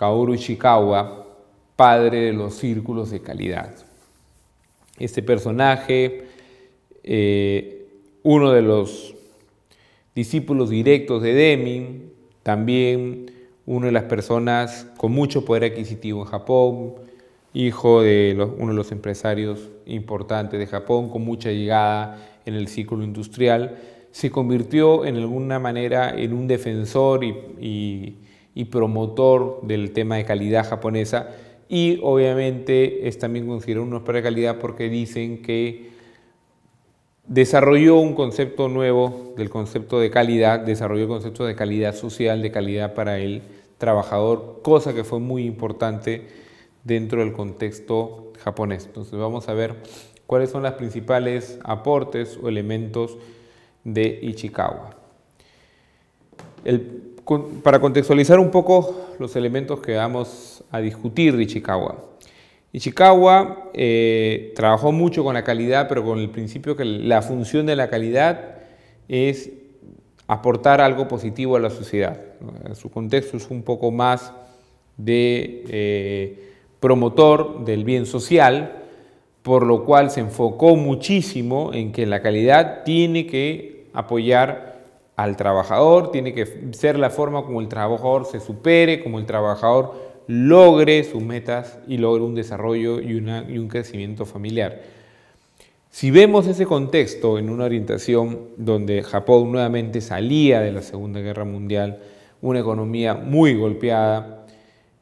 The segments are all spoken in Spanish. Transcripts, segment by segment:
Kaoru Ishikawa, padre de los círculos de calidad. Este personaje, eh, uno de los discípulos directos de Deming, también una de las personas con mucho poder adquisitivo en Japón, hijo de uno de los empresarios importantes de Japón, con mucha llegada en el círculo industrial, se convirtió en alguna manera en un defensor y y promotor del tema de calidad japonesa y obviamente es también considerado un para de calidad porque dicen que desarrolló un concepto nuevo del concepto de calidad, desarrolló el concepto de calidad social, de calidad para el trabajador, cosa que fue muy importante dentro del contexto japonés. Entonces vamos a ver cuáles son los principales aportes o elementos de Ichikawa. El para contextualizar un poco los elementos que vamos a discutir de Ichikawa. Ichikawa eh, trabajó mucho con la calidad, pero con el principio que la función de la calidad es aportar algo positivo a la sociedad. su contexto es un poco más de eh, promotor del bien social, por lo cual se enfocó muchísimo en que la calidad tiene que apoyar al trabajador, tiene que ser la forma como el trabajador se supere, como el trabajador logre sus metas y logre un desarrollo y, un crecimiento familiar. Si vemos ese contexto en una orientación donde Japón nuevamente salía de la Segunda Guerra Mundial, una economía muy golpeada,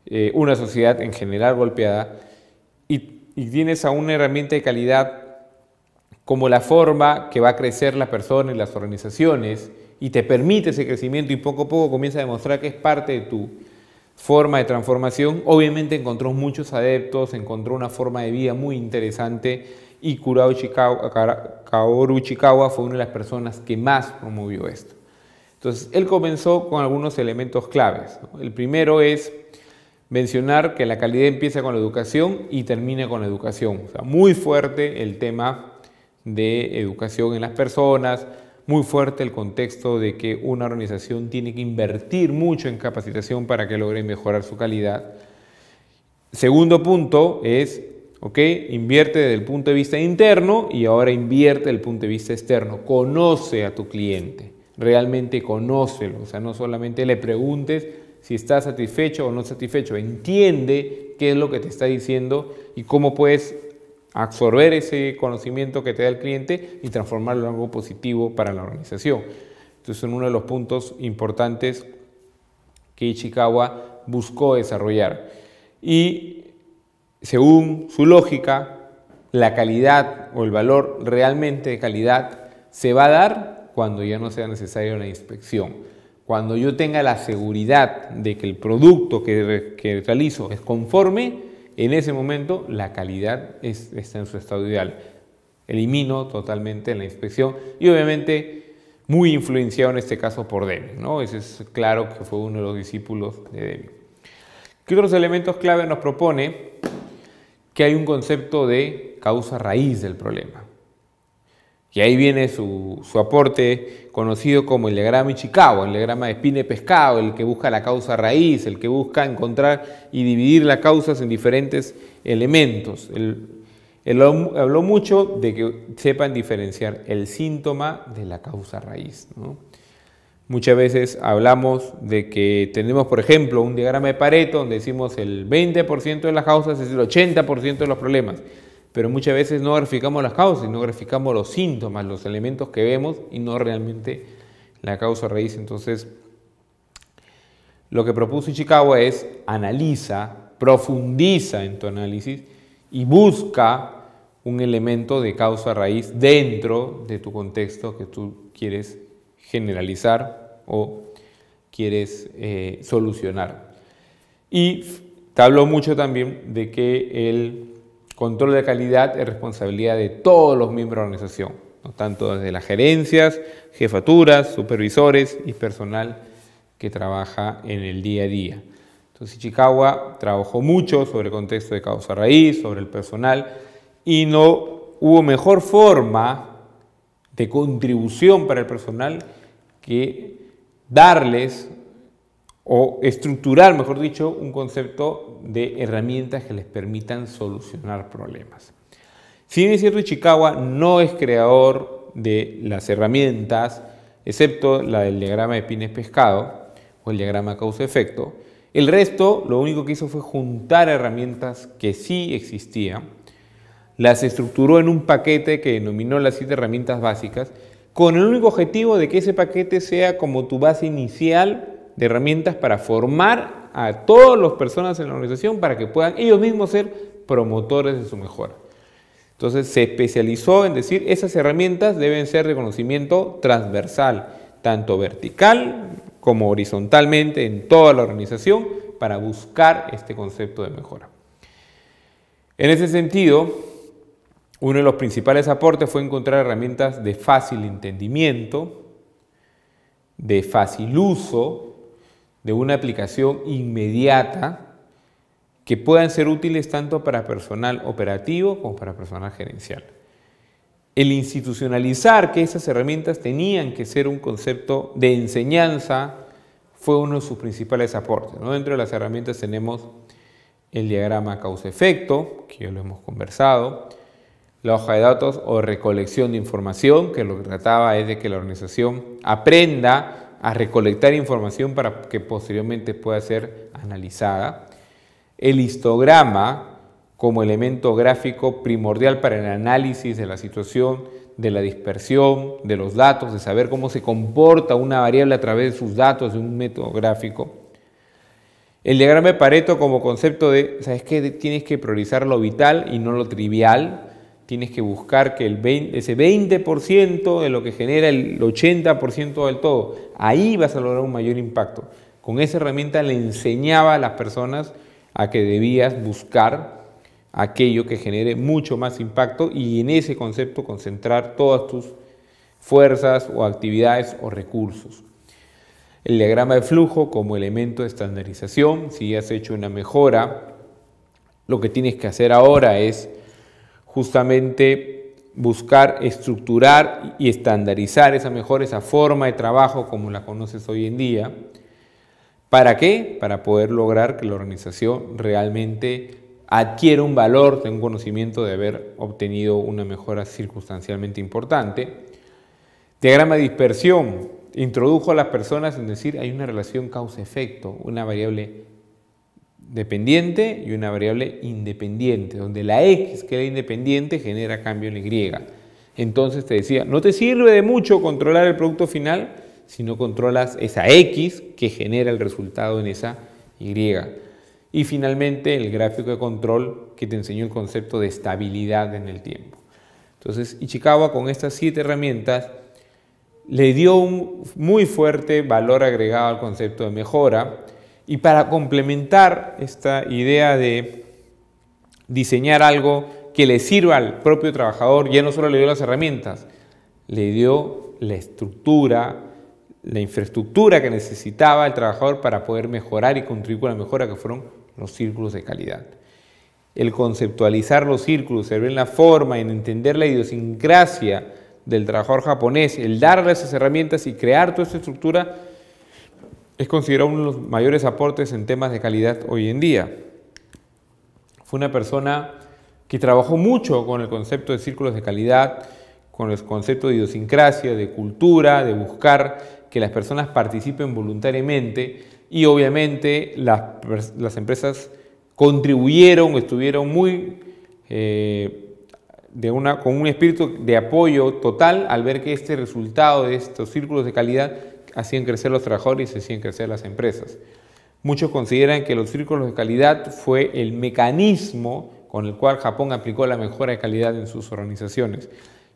eh, una sociedad en general golpeada, y, tienes a una herramienta de calidad como la forma que va a crecer la persona y las organizaciones, y te permite ese crecimiento y poco a poco comienza a demostrar que es parte de tu forma de transformación, obviamente encontró muchos adeptos, encontró una forma de vida muy interesante y Kurao fue una de las personas que más promovió esto. Entonces, él comenzó con algunos elementos claves. El primero es mencionar que la calidad empieza con la educación y termina con la educación. O sea, muy fuerte el tema de educación en las personas, muy fuerte el contexto de que una organización tiene que invertir mucho en capacitación para que logre mejorar su calidad. Segundo punto es, ok, invierte desde el punto de vista interno y ahora invierte desde el punto de vista externo. Conoce a tu cliente, realmente conócelo, o sea, no solamente le preguntes si está satisfecho o no satisfecho, entiende qué es lo que te está diciendo y cómo puedes absorber ese conocimiento que te da el cliente y transformarlo en algo positivo para la organización. Entonces, son uno de los puntos importantes que Ichikawa buscó desarrollar. Y según su lógica, la calidad o el valor realmente de calidad se va a dar cuando ya no sea necesaria una inspección. Cuando yo tenga la seguridad de que el producto que, que realizo es conforme en ese momento la calidad está en su estado ideal. Elimino totalmente la inspección y obviamente muy influenciado en este caso por Demi. ¿no? Ese es claro que fue uno de los discípulos de Demi. ¿Qué otros elementos clave nos propone? Que hay un concepto de causa raíz del problema. Y ahí viene su, aporte conocido como el diagrama Chicago el diagrama de espina pescado, el que busca la causa raíz, el que busca encontrar y dividir las causas en diferentes elementos. él habló mucho de que sepan diferenciar el síntoma de la causa raíz. Muchas veces hablamos de que tenemos, por ejemplo, un diagrama de Pareto donde decimos el 20% de las causas es el 80% de los problemas pero muchas veces no graficamos las causas, no graficamos los síntomas, los elementos que vemos y no realmente la causa raíz. Entonces, lo que propuso Chicago es analiza, profundiza en tu análisis y busca un elemento de causa raíz dentro de tu contexto que tú quieres generalizar o quieres eh, solucionar. Y te habló mucho también de que el Control de calidad es responsabilidad de todos los miembros de la organización, ¿no? tanto desde las gerencias, jefaturas, supervisores y personal que trabaja en el día a día. Entonces Chicago trabajó mucho sobre el contexto de causa raíz, sobre el personal, y no hubo mejor forma de contribución para el personal que darles o estructurar, mejor dicho, un concepto de herramientas que les permitan solucionar problemas. es cierto, Ishikawa no es creador de las herramientas, excepto la del diagrama de pines pescado o el diagrama causa-efecto. El resto, lo único que hizo fue juntar herramientas que sí existían, las estructuró en un paquete que denominó las siete herramientas básicas, con el único objetivo de que ese paquete sea como tu base inicial de herramientas para formar a todas las personas en la organización para que puedan ellos mismos ser promotores de su mejora. Entonces se especializó en decir esas herramientas deben ser de conocimiento transversal, tanto vertical como horizontalmente en toda la organización para buscar este concepto de mejora. En ese sentido, uno de los principales aportes fue encontrar herramientas de fácil entendimiento, de fácil uso de una aplicación inmediata que puedan ser útiles tanto para personal operativo como para personal gerencial. El institucionalizar que esas herramientas tenían que ser un concepto de enseñanza fue uno de sus principales aportes. Dentro de las herramientas tenemos el diagrama causa-efecto, que ya lo hemos conversado, la hoja de datos o recolección de información, que lo que trataba es de que la organización aprenda a recolectar información para que posteriormente pueda ser analizada. El histograma como elemento gráfico primordial para el análisis de la situación, de la dispersión, de los datos, de saber cómo se comporta una variable a través de sus datos, de un método gráfico. El diagrama de Pareto como concepto de, ¿sabes qué? Tienes que priorizar lo vital y no lo trivial tienes que buscar que el ese 20% de lo que genera el 80% del todo, ahí vas a lograr un mayor impacto. Con esa herramienta le enseñaba a las personas a que debías buscar aquello que genere mucho más impacto y en ese concepto concentrar todas tus fuerzas o actividades o recursos. El diagrama de flujo como elemento de estandarización, si has hecho una mejora, lo que tienes que hacer ahora es justamente buscar estructurar y estandarizar esa mejor, esa forma de trabajo como la conoces hoy en día. ¿Para qué? Para poder lograr que la organización realmente adquiera un valor, tenga un conocimiento de haber obtenido una mejora circunstancialmente importante. Diagrama de dispersión. Introdujo a las personas en decir hay una relación causa-efecto, una variable dependiente y una variable independiente, donde la x, que independiente, genera cambio en y. Entonces te decía, no te sirve de mucho controlar el producto final si no controlas esa x que genera el resultado en esa y. Y finalmente el gráfico de control que te enseñó el concepto de estabilidad en el tiempo. Entonces Ichikawa con estas siete herramientas le dio un muy fuerte valor agregado al concepto de mejora y para complementar esta idea de diseñar algo que le sirva al propio trabajador, ya no solo le dio las herramientas, le dio la estructura, la infraestructura que necesitaba el trabajador para poder mejorar y contribuir con la mejora que fueron los círculos de calidad. El conceptualizar los círculos, el ver la forma, en entender la idiosincrasia del trabajador japonés, el darle esas herramientas y crear toda esa estructura es considerado uno de los mayores aportes en temas de calidad hoy en día. Fue una persona que trabajó mucho con el concepto de círculos de calidad, con el concepto de idiosincrasia, de cultura, de buscar que las personas participen voluntariamente y obviamente las, empresas contribuyeron, estuvieron muy eh, de una, con un espíritu de apoyo total al ver que este resultado de estos círculos de calidad hacían crecer los trabajadores y hacían crecer las empresas. Muchos consideran que los círculos de calidad fue el mecanismo con el cual Japón aplicó la mejora de calidad en sus organizaciones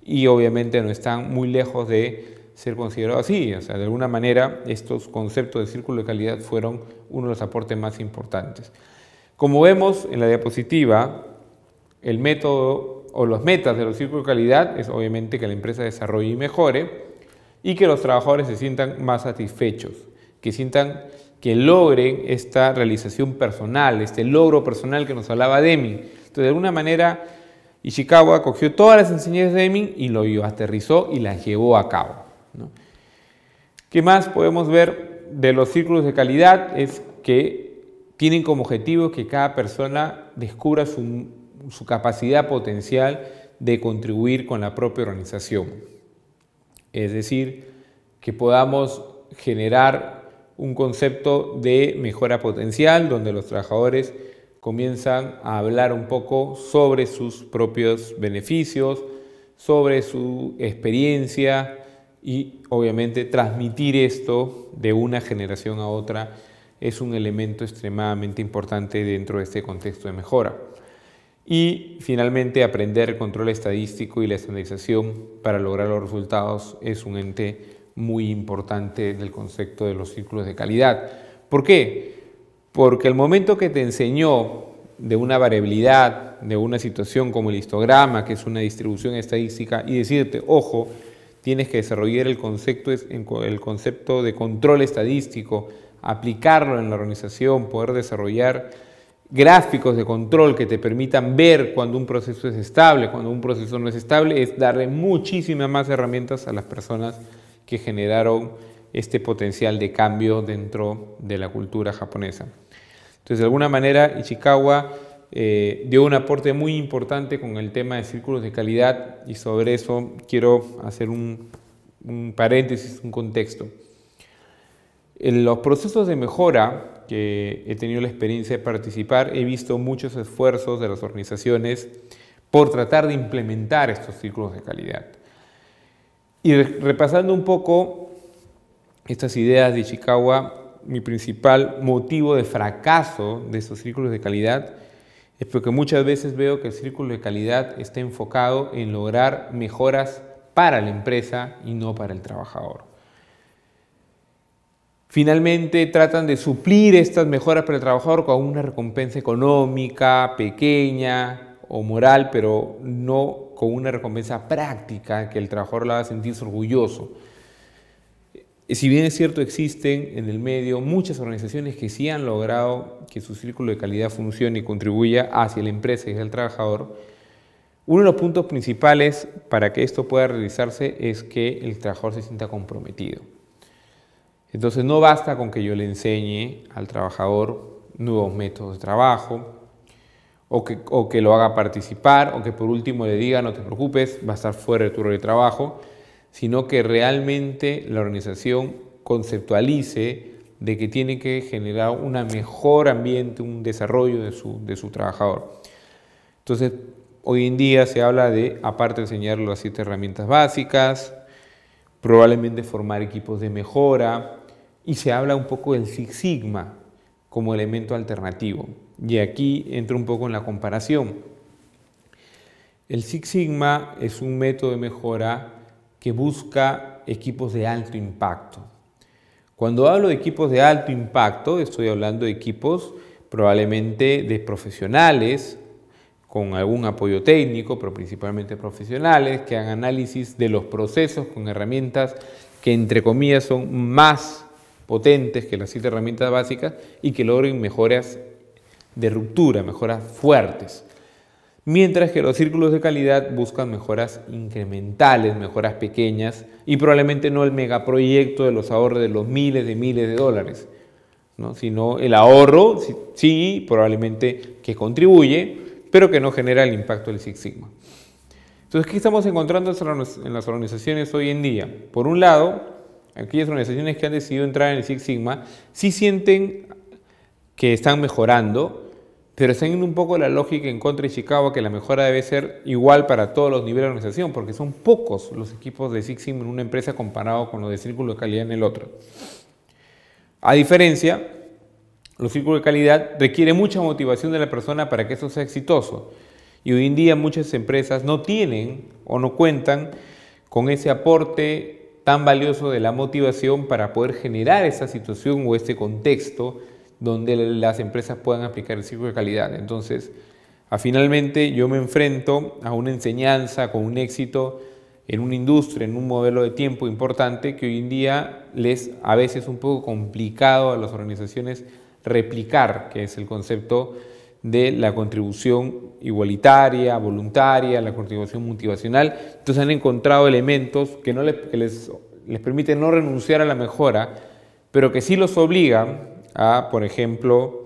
y obviamente no están muy lejos de ser considerados así. O sea, de alguna manera estos conceptos de círculo de calidad fueron uno de los aportes más importantes. Como vemos en la diapositiva, el método o las metas de los círculos de calidad es obviamente que la empresa desarrolle y mejore, y que los trabajadores se sientan más satisfechos, que sientan que logren esta realización personal, este logro personal que nos hablaba Deming. Entonces, de alguna manera, Ishikawa cogió todas las enseñanzas de Deming y lo aterrizó y las llevó a cabo. ¿Qué más podemos ver de los círculos de calidad? Es que tienen como objetivo que cada persona descubra su capacidad potencial de contribuir con la propia organización. Es decir, que podamos generar un concepto de mejora potencial donde los trabajadores comienzan a hablar un poco sobre sus propios beneficios, sobre su experiencia y obviamente transmitir esto de una generación a otra es un elemento extremadamente importante dentro de este contexto de mejora. Y finalmente, aprender control estadístico y la estandarización para lograr los resultados es un ente muy importante del concepto de los círculos de calidad. ¿Por qué? Porque el momento que te enseñó de una variabilidad, de una situación como el histograma, que es una distribución estadística, y decirte, ojo, tienes que desarrollar el concepto, el concepto de control estadístico, aplicarlo en la organización, poder desarrollar gráficos de control que te permitan ver cuando un proceso es estable, cuando un proceso no es estable, es darle muchísimas más herramientas a las personas que generaron este potencial de cambio dentro de la cultura japonesa. Entonces, de alguna manera, Ichikawa eh, dio un aporte muy importante con el tema de círculos de calidad y sobre eso quiero hacer un, un paréntesis, un contexto. En los procesos de mejora he tenido la experiencia de participar, he visto muchos esfuerzos de las organizaciones por tratar de implementar estos círculos de calidad. Y repasando un poco estas ideas de Ishikawa, mi principal motivo de fracaso de estos círculos de calidad es porque muchas veces veo que el círculo de calidad está enfocado en lograr mejoras para la empresa y no para el trabajador. Finalmente tratan de suplir estas mejoras para el trabajador con una recompensa económica, pequeña o moral, pero no con una recompensa práctica que el trabajador la va a sentirse orgulloso. Eh, si bien es cierto, existen en el medio muchas organizaciones que sí han logrado que su círculo de calidad funcione y contribuya hacia la empresa y hacia el trabajador, uno de los puntos principales para que esto pueda realizarse es que el trabajador se sienta comprometido. Entonces no basta con que yo le enseñe al trabajador nuevos métodos de trabajo o que, lo haga participar o que por último le diga no te preocupes, va a estar fuera de tu rol de trabajo, sino que realmente la organización conceptualice de que tiene que generar un mejor ambiente, un desarrollo de su, de su trabajador. Entonces, hoy en día se habla de, aparte de enseñar las siete herramientas básicas, probablemente formar equipos de mejora, y se habla un poco del Six Sigma como elemento alternativo. Y aquí entro un poco en la comparación. El Six Sigma es un método de mejora que busca equipos de alto impacto. Cuando hablo de equipos de alto impacto, estoy hablando de equipos probablemente de profesionales, con algún apoyo técnico, pero principalmente profesionales, que hagan análisis de los procesos con herramientas que entre comillas son más potentes que las siete herramientas básicas y que logren mejoras de ruptura, mejoras fuertes. Mientras que los círculos de calidad buscan mejoras incrementales, mejoras pequeñas y probablemente no el megaproyecto de los ahorros de los miles de miles de dólares, sino el ahorro, sí, probablemente que contribuye, pero que no genera el impacto del Six Sigma. Entonces, ¿qué estamos encontrando en las organizaciones hoy en día? Por un lado, aquellas organizaciones que han decidido entrar en el Six Sigma, sí sienten que están mejorando, pero están en un poco la lógica en contra de Chicago, que la mejora debe ser igual para todos los niveles de organización, porque son pocos los equipos de Six Sigma en una empresa comparado con los de Círculo de Calidad en el otro. A diferencia, los círculos de calidad requiere mucha motivación de la persona para que eso sea exitoso. Y hoy en día muchas empresas no tienen o no cuentan con ese aporte tan valioso de la motivación para poder generar esa situación o ese contexto donde las empresas puedan aplicar el ciclo de calidad. Entonces, finalmente yo me enfrento a una enseñanza con un éxito en una industria, en un modelo de tiempo importante que hoy en día les a veces un poco complicado a las organizaciones replicar, que es el concepto de la contribución igualitaria, voluntaria, la contribución motivacional. Entonces han encontrado elementos que, no les, que permiten no renunciar a la mejora, pero que sí los obligan a, por ejemplo,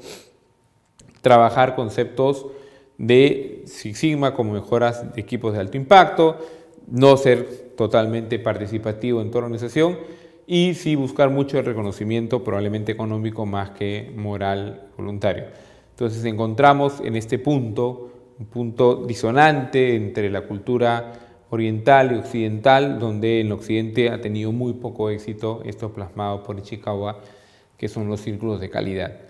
trabajar conceptos de Six Sigma como mejoras de equipos de alto impacto, no ser totalmente participativo en toda la organización y sí buscar mucho el reconocimiento probablemente económico más que moral voluntario. Entonces encontramos en este punto un punto disonante entre la cultura oriental y occidental, donde en occidente ha tenido muy poco éxito, esto plasmado por Ichikawa, que son los círculos de calidad.